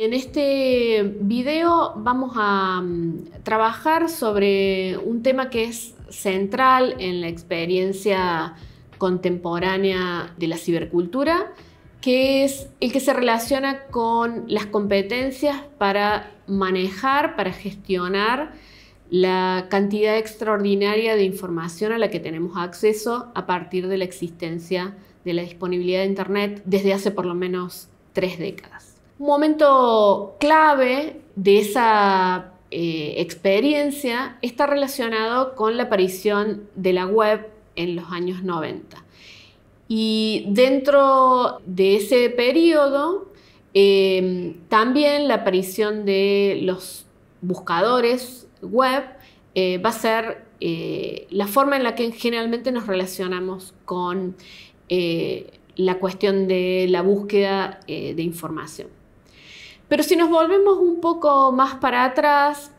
En este video vamos a mm, trabajar sobre un tema que es central en la experiencia contemporánea de la cibercultura, que es el que se relaciona con las competencias para manejar, para gestionar la cantidad extraordinaria de información a la que tenemos acceso a partir de la existencia de la disponibilidad de Internet desde hace por lo menos tres décadas. Un momento clave de esa eh, experiencia está relacionado con la aparición de la web en los años 90. Y dentro de ese periodo, em, también la aparición de los buscadores web eh, va a ser eh, la forma en la que generalmente nos relacionamos con la cuestión de la búsqueda de información. Pero si nos volvemos un poco más para atrás,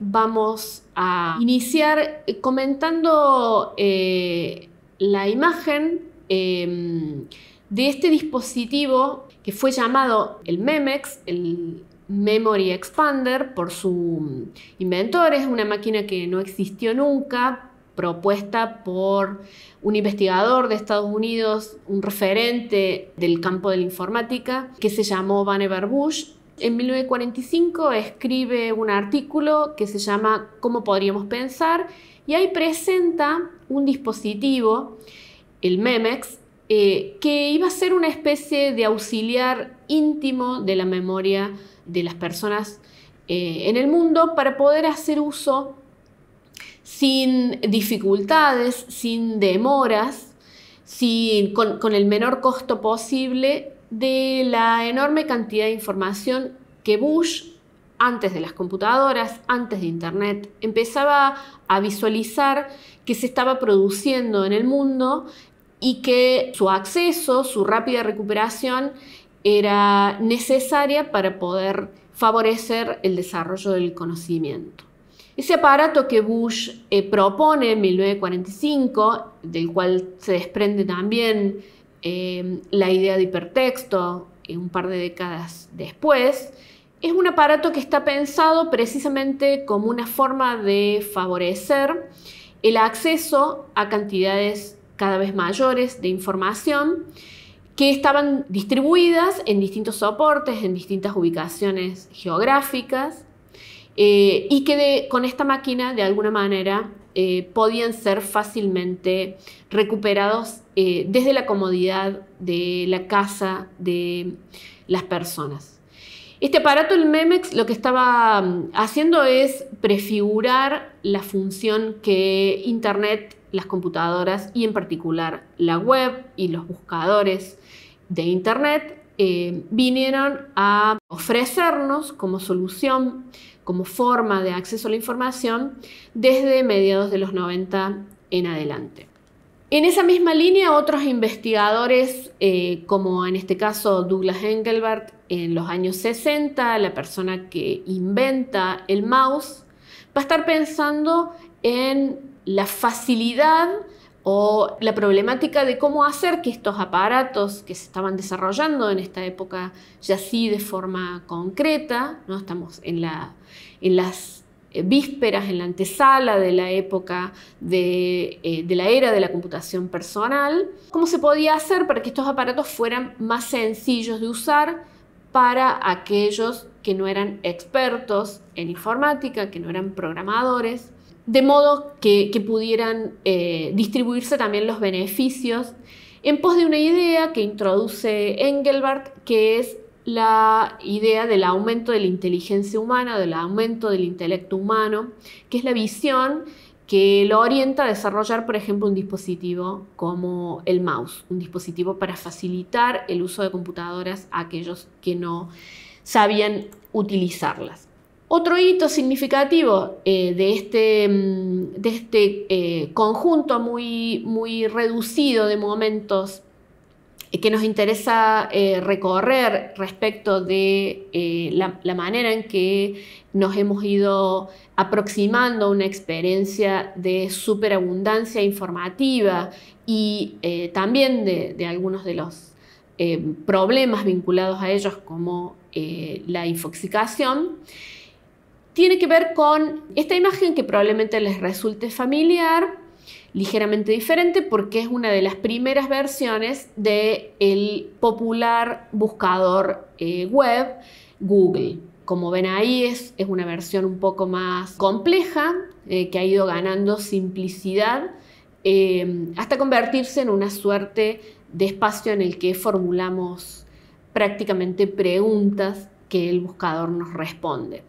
vamos a iniciar eh, comentando eh, la imagen em, de este dispositivo que fue llamado el MEMEX, el Memory Expander, por su inventor. Es una máquina que no existió nunca, propuesta por un investigador de Estados Unidos, un referente del campo de la informática, que se llamó Vannevar Bush en 1945 escribe un artículo que se llama ¿Cómo podríamos pensar? Y ahí presenta un dispositivo, el MEMEX, eh, que iba a ser una especie de auxiliar íntimo de la memoria de las personas eh, en el mundo para poder hacer uso sin dificultades, sin demoras, sin, con el menor costo posible de la enorme cantidad de información que Bush, antes de las computadoras, antes de Internet, empezaba a visualizar que se estaba produciendo en el mundo y que su acceso, su rápida recuperación era necesaria para poder favorecer el desarrollo del conocimiento. Ese aparato que Bush eh, propone en 1945, del cual se desprende también Em, la idea de hipertexto, eh, un par de décadas después, es un aparato que está pensado precisamente como una forma de favorecer el acceso a cantidades cada vez mayores de información que estaban distribuidas en distintos soportes, en distintas ubicaciones geográficas, eh, y que con esta máquina de alguna manera eh, podían ser fácilmente recuperados eh, desde la comodidad de la casa de las personas. Este aparato, el MEMEX, lo que estaba mm, haciendo es prefigurar la función que Internet, las computadoras y en particular la web y los buscadores de Internet eh, vinieron a ofrecernos como solución, como forma de acceso a la información desde mediados de los 90 en adelante. En esa misma línea, otros investigadores, eh, como en este caso Douglas Engelbart, en los años 60, la persona que inventa el mouse, va a estar pensando en la facilidad o la problemática de cómo hacer que estos aparatos que se estaban desarrollando en esta época ya sí de forma concreta, ¿no? estamos en, las eh, vísperas, en la antesala de la época de, eh, de, la era de la computación personal, cómo se podía hacer para que estos aparatos fueran más sencillos de usar para aquellos que no eran expertos en informática, que no eran programadores de modo que, pudieran eh, distribuirse también los beneficios en pos de una idea que introduce Engelbart, que es la idea del aumento de la inteligencia humana, del aumento del intelecto humano, que es la visión que lo orienta a desarrollar, por ejemplo, un dispositivo como el mouse, un dispositivo para facilitar el uso de computadoras a aquellos que no sabían utilizarlas. Otro hito significativo eh, de este, mm, de este eh, conjunto muy, muy reducido de momentos eh, que nos interesa recorrer respecto de la, manera en que nos hemos ido aproximando a una experiencia de superabundancia informativa y también de, de, algunos de los problemas vinculados a ellos como la infoxicación tiene que ver con esta imagen que probablemente les resulte familiar, ligeramente diferente porque es una de las primeras versiones del popular buscador eh, web Google. Como ven ahí es, una versión un poco más compleja eh, que ha ido ganando simplicidad eh, hasta convertirse en una suerte de espacio en el que formulamos prácticamente preguntas que el buscador nos responde.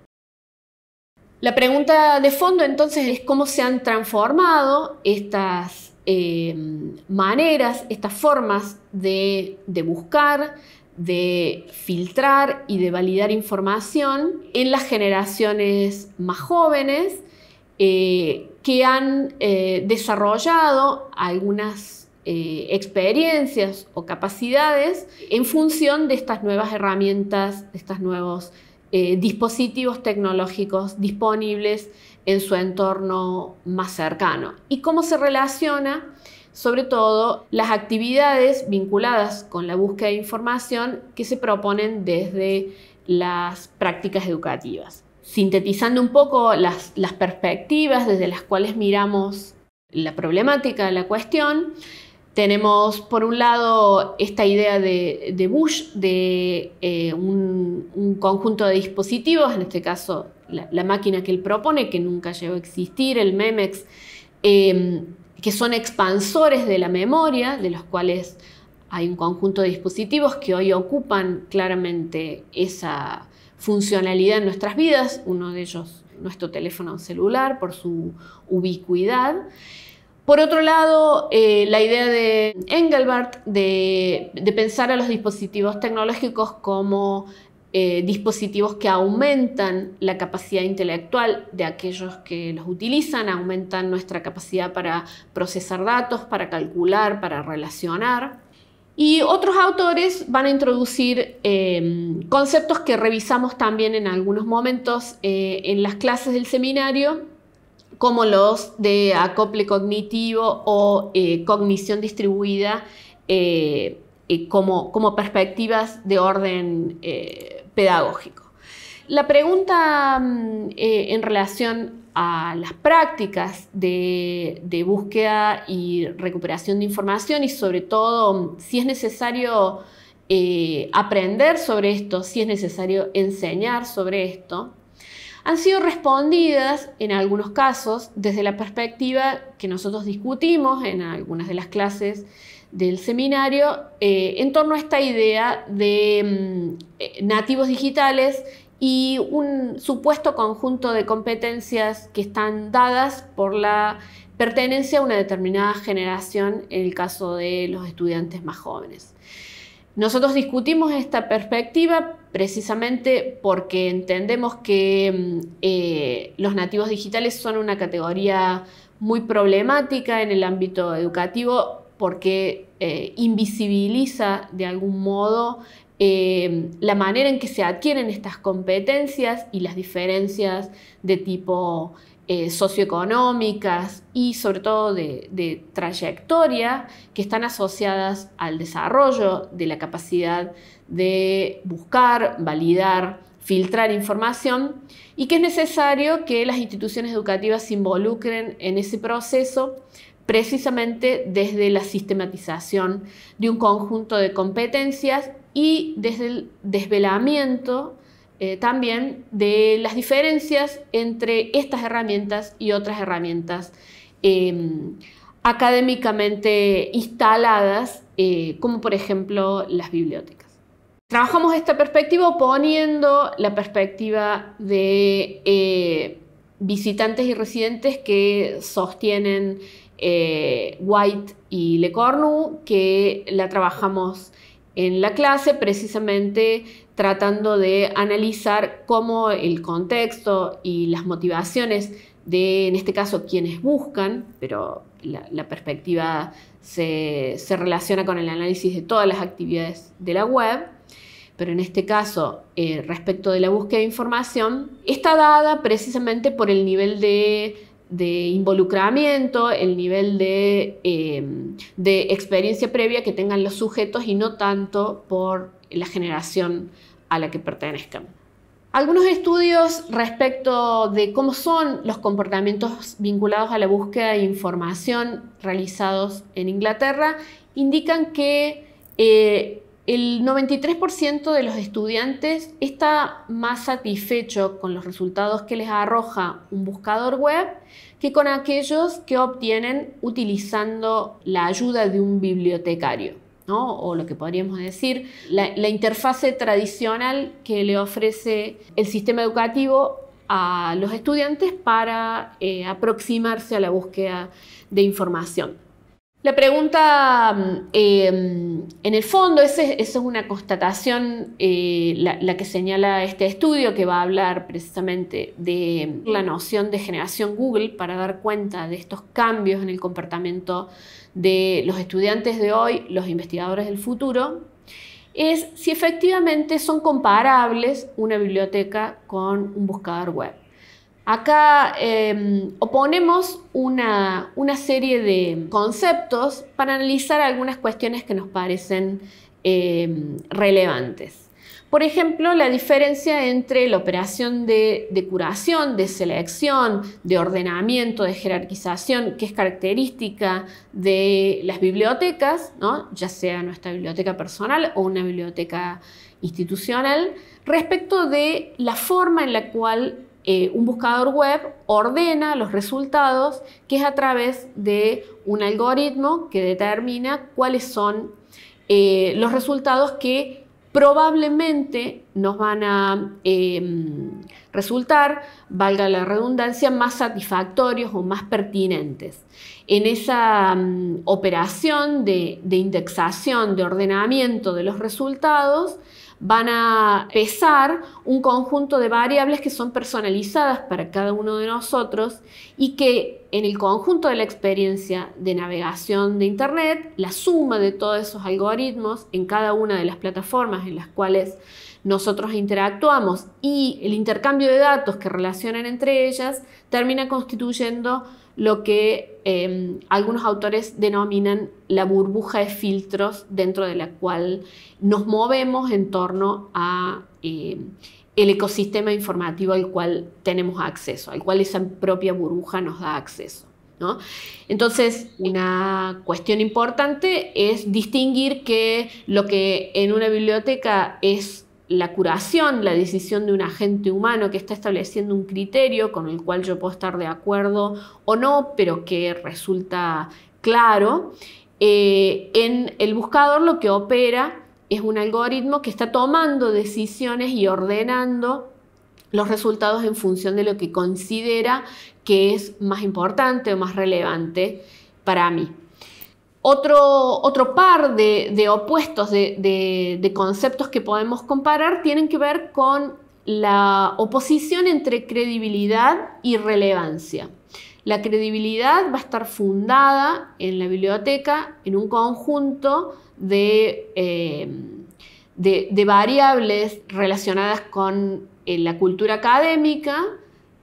La pregunta de fondo entonces es cómo se han transformado estas eh, maneras, estas formas de, buscar, de filtrar y de validar información en las generaciones más jóvenes eh, que han eh, desarrollado algunas experiencias o capacidades en función de estas nuevas herramientas, de estos nuevos eh, dispositivos tecnológicos disponibles en su entorno más cercano y cómo se relaciona sobre todo las actividades vinculadas con la búsqueda de información que se proponen desde las prácticas educativas. Sintetizando un poco las, las perspectivas desde las cuales miramos la problemática, la cuestión, tenemos, por un lado, esta idea de, Bush, de eh, un, conjunto de dispositivos, en este caso la, máquina que él propone, que nunca llegó a existir, el MEMEX, eh, que son expansores de la memoria, de los cuales hay un conjunto de dispositivos que hoy ocupan claramente esa funcionalidad en nuestras vidas, uno de ellos nuestro teléfono celular por su ubicuidad. Por otro lado, eh, la idea de Engelbart de, pensar a los dispositivos tecnológicos como eh, dispositivos que aumentan la capacidad intelectual de aquellos que los utilizan, aumentan nuestra capacidad para procesar datos, para calcular, para relacionar. Y otros autores van a introducir eh, conceptos que revisamos también en algunos momentos en las clases del seminario, como los de acople cognitivo o eh, cognición distribuida, eh, eh, como, perspectivas de orden pedagógico. La pregunta mm, en relación a las prácticas de, búsqueda y recuperación de información y sobre todo mm, si es necesario aprender sobre esto, si es necesario enseñar sobre esto, han sido respondidas en algunos casos desde la perspectiva que nosotros discutimos en algunas de las clases del seminario eh, en torno a esta idea de mm, eh, nativos digitales y un supuesto conjunto de competencias que están dadas por la pertenencia a una determinada generación en el caso de los estudiantes más jóvenes. Nosotros discutimos esta perspectiva precisamente porque entendemos que mm, eh, los nativos digitales son una categoría muy problemática en el ámbito educativo porque eh, invisibiliza de algún modo eh, la manera en que se adquieren estas competencias y las diferencias de tipo eh, socioeconómicas y sobre todo de, de, trayectoria que están asociadas al desarrollo de la capacidad de buscar, validar, filtrar información y que es necesario que las instituciones educativas se involucren en ese proceso precisamente desde la sistematización de un conjunto de competencias y desde el desvelamiento eh, también de las diferencias entre estas herramientas y otras herramientas em, académicamente instaladas, eh, como por ejemplo las bibliotecas. Trabajamos esta perspectiva poniendo la perspectiva de eh, visitantes y residentes que sostienen White y Le Cornu, que la trabajamos en la clase precisamente tratando de analizar cómo el contexto y las motivaciones de, en este caso, quienes buscan, pero la, perspectiva se, relaciona con el análisis de todas las actividades de la web, pero en este caso, eh, respecto de la búsqueda de información, está dada precisamente por el nivel de involucramiento, el nivel de, eh, de, experiencia previa que tengan los sujetos y no tanto por la generación a la que pertenezcan. Algunos estudios respecto de cómo son los comportamientos vinculados a la búsqueda de información realizados en Inglaterra indican que eh, el 93% de los estudiantes está más satisfecho con los resultados que les arroja un buscador web que con aquellos que obtienen utilizando la ayuda de un bibliotecario o lo que podríamos decir, la, interfase tradicional que le ofrece el sistema educativo a los estudiantes para eh, aproximarse a la búsqueda de información. La pregunta, mm, em, en el fondo, eso es una constatación, eh, la, que señala este estudio, que va a hablar precisamente de mm, la noción de generación Google para dar cuenta de estos cambios en el comportamiento de los estudiantes de hoy, los investigadores del futuro, es si efectivamente son comparables una biblioteca con un buscador web. Acá em, oponemos una, serie de conceptos para analizar algunas cuestiones que nos parecen em, relevantes. Por ejemplo, la diferencia entre la operación de, curación, de selección, de ordenamiento, de jerarquización, que es característica de las bibliotecas, ya sea nuestra biblioteca personal o una biblioteca institucional, respecto de la forma en la cual eh, un buscador web ordena los resultados, que es a través de un algoritmo que determina cuáles son eh, los resultados que probablemente nos van a em, resultar, valga la redundancia, más satisfactorios o más pertinentes. En esa em, operación de indexación, de ordenamiento de los resultados, van a pesar un conjunto de variables que son personalizadas para cada uno de nosotros y que en el conjunto de la experiencia de navegación de Internet, la suma de todos esos algoritmos en cada una de las plataformas en las cuales nosotros interactuamos y el intercambio de datos que relacionan entre ellas termina constituyendo lo que em, algunos autores denominan la burbuja de filtros dentro de la cual nos movemos en torno a em, el ecosistema informativo al cual tenemos acceso, al cual esa propia burbuja nos da acceso. Entonces, una cuestión importante es distinguir que lo que en una biblioteca es la curación, la decisión de un agente humano que está estableciendo un criterio con el cual yo puedo estar de acuerdo o no, pero que resulta claro. Eh, en el buscador lo que opera es un algoritmo que está tomando decisiones y ordenando los resultados en función de lo que considera que es más importante o más relevante para mí. Otro, par de, opuestos, de, conceptos que podemos comparar, tienen que ver con la oposición entre credibilidad y relevancia. La credibilidad va a estar fundada en la biblioteca en un conjunto de, eh, variables relacionadas con eh, la cultura académica,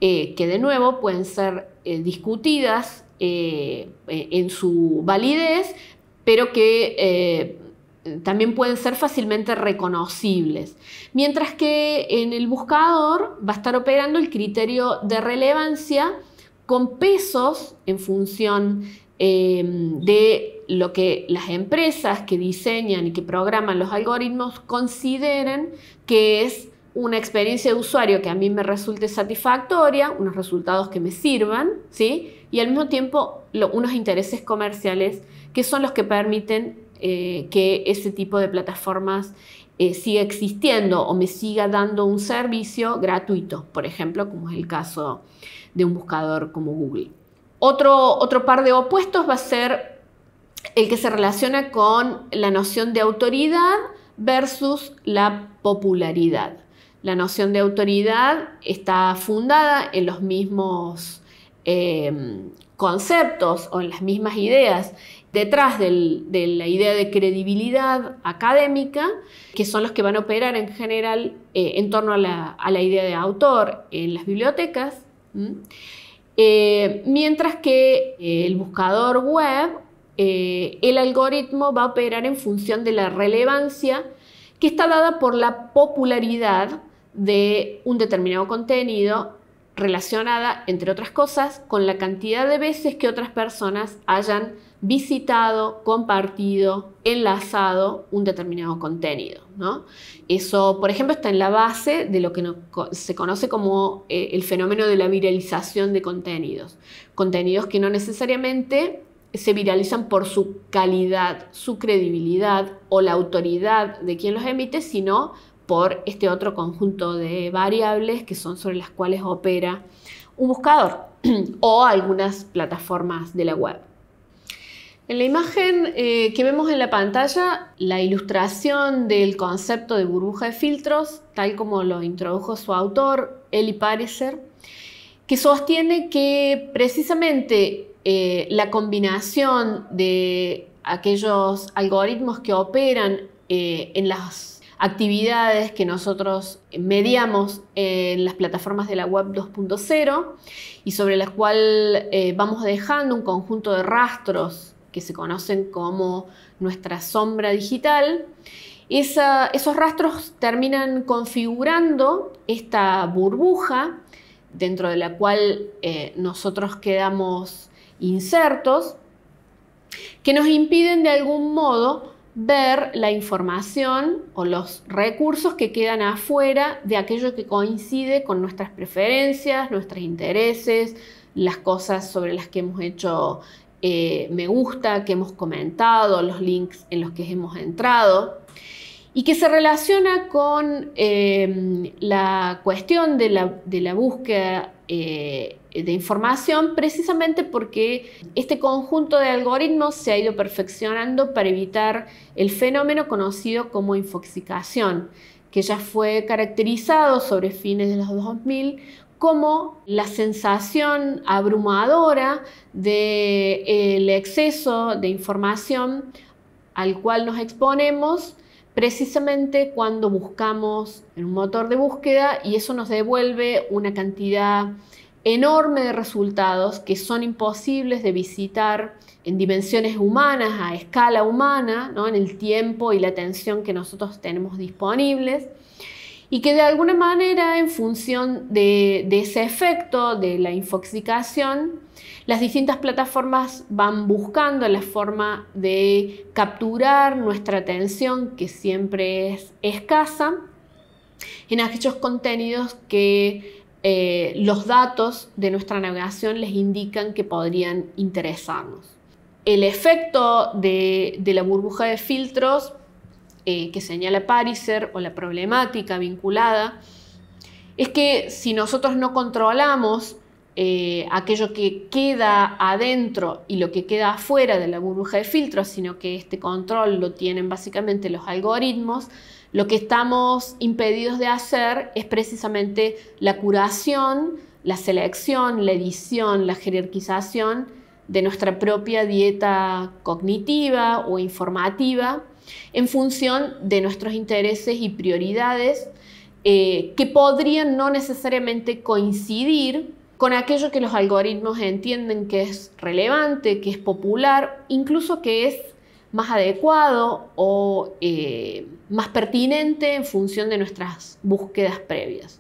eh, que de nuevo pueden ser discutidas eh, eh, en su validez, pero que eh, también pueden ser fácilmente reconocibles. Mientras que en el buscador va a estar operando el criterio de relevancia con pesos en función em, de lo que las empresas que diseñan y que programan los algoritmos consideren que es una experiencia de usuario que a mí me resulte satisfactoria, unos resultados que me sirvan, ¿sí? y al mismo tiempo unos intereses comerciales que son los que permiten eh, que ese tipo de plataformas eh, siga existiendo o me siga dando un servicio gratuito, por ejemplo, como es el caso de un buscador como Google. Otro, otro par de opuestos va a ser el que se relaciona con la noción de autoridad versus la popularidad. La noción de autoridad está fundada en los mismos Em, conceptos o en las mismas ideas detrás de la idea de credibilidad académica, que son los que van a operar en general eh, en torno a la, idea de autor en las bibliotecas, eh, mientras que eh, el buscador web, el algoritmo va a operar en función de la relevancia que está dada por la popularidad de un determinado contenido relacionada, entre otras cosas, con la cantidad de veces que otras personas hayan visitado, compartido, enlazado un determinado contenido. Eso, por ejemplo, está en la base de lo que se conoce como eh, el fenómeno de la viralización de contenidos. Contenidos que no necesariamente se viralizan por su calidad, su credibilidad o la autoridad de quien los emite, sino por este otro conjunto de variables que son sobre las cuales opera un buscador o algunas plataformas de la web. En la imagen eh, que vemos en la pantalla, la ilustración del concepto de burbuja de filtros, tal como lo introdujo su autor, Eli Pariser, que sostiene que precisamente eh, la combinación de aquellos algoritmos que operan eh, en las actividades que nosotros mediamos en las plataformas de la web 2.0 y sobre las cuales eh, vamos dejando un conjunto de rastros que se conocen como nuestra sombra digital. esos rastros terminan configurando esta burbuja dentro de la cual eh, nosotros quedamos insertos, que nos impiden de algún modo ver la información o los recursos que quedan afuera de aquello que coincide con nuestras preferencias, nuestros intereses, las cosas sobre las que hemos hecho eh, me gusta, que hemos comentado, los links en los que hemos entrado, y que se relaciona con eh, la cuestión de la, búsqueda eh, de información precisamente porque este conjunto de algoritmos se ha ido perfeccionando para evitar el fenómeno conocido como infoxicación, que ya fue caracterizado sobre fines de los 2000 como la sensación abrumadora del eh, exceso de información al cual nos exponemos precisamente cuando buscamos en un motor de búsqueda y eso nos devuelve una cantidad enorme de resultados que son imposibles de visitar en dimensiones humanas, a escala humana, en el tiempo y la atención que nosotros tenemos disponibles, y que de alguna manera en función de, de ese efecto de la infoxicación, las distintas plataformas van buscando la forma de capturar nuestra atención, que siempre es escasa, en aquellos contenidos que eh, los datos de nuestra navegación les indican que podrían interesarnos. El efecto de, la burbuja de filtros eh, que señala Pariser o la problemática vinculada es que si nosotros no controlamos eh, aquello que queda adentro y lo que queda afuera de la burbuja de filtros, sino que este control lo tienen básicamente los algoritmos, lo que estamos impedidos de hacer es precisamente la curación, la selección, la edición, la jerarquización de nuestra propia dieta cognitiva o informativa en función de nuestros intereses y prioridades eh, que podrían no necesariamente coincidir con aquello que los algoritmos entienden que es relevante, que es popular, incluso que es más adecuado o eh, más pertinente en función de nuestras búsquedas previas.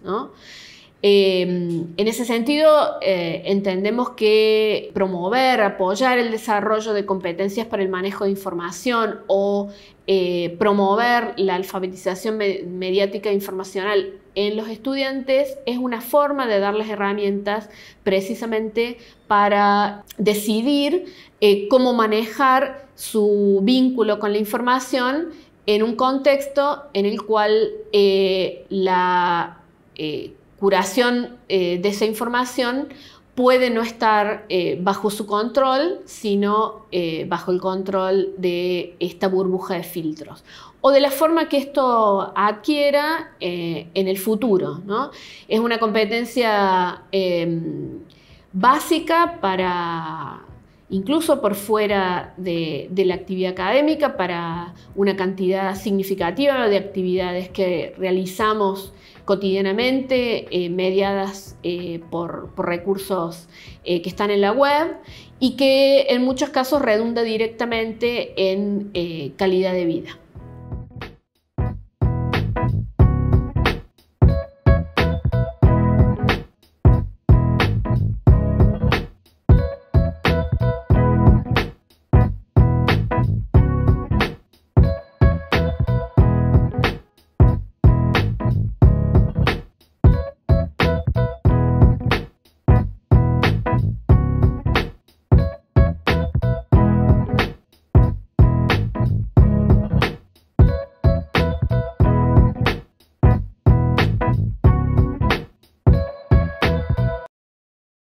Em, en ese sentido, eh, entendemos que promover, apoyar el desarrollo de competencias para el manejo de información o eh, promover la alfabetización mediática e informacional en los estudiantes es una forma de darles herramientas precisamente para decidir cómo manejar su vínculo con la información en un contexto en el cual eh, la eh, curación eh, de esa información puede no estar bajo su control, sino bajo el control de esta burbuja de filtros o de la forma que esto adquiera en el futuro. ¿no? Es una competencia em, básica para incluso por fuera de, la actividad académica, para una cantidad significativa de actividades que realizamos cotidianamente, eh, mediadas eh, por, recursos eh, que están en la web y que en muchos casos redunda directamente en calidad de vida.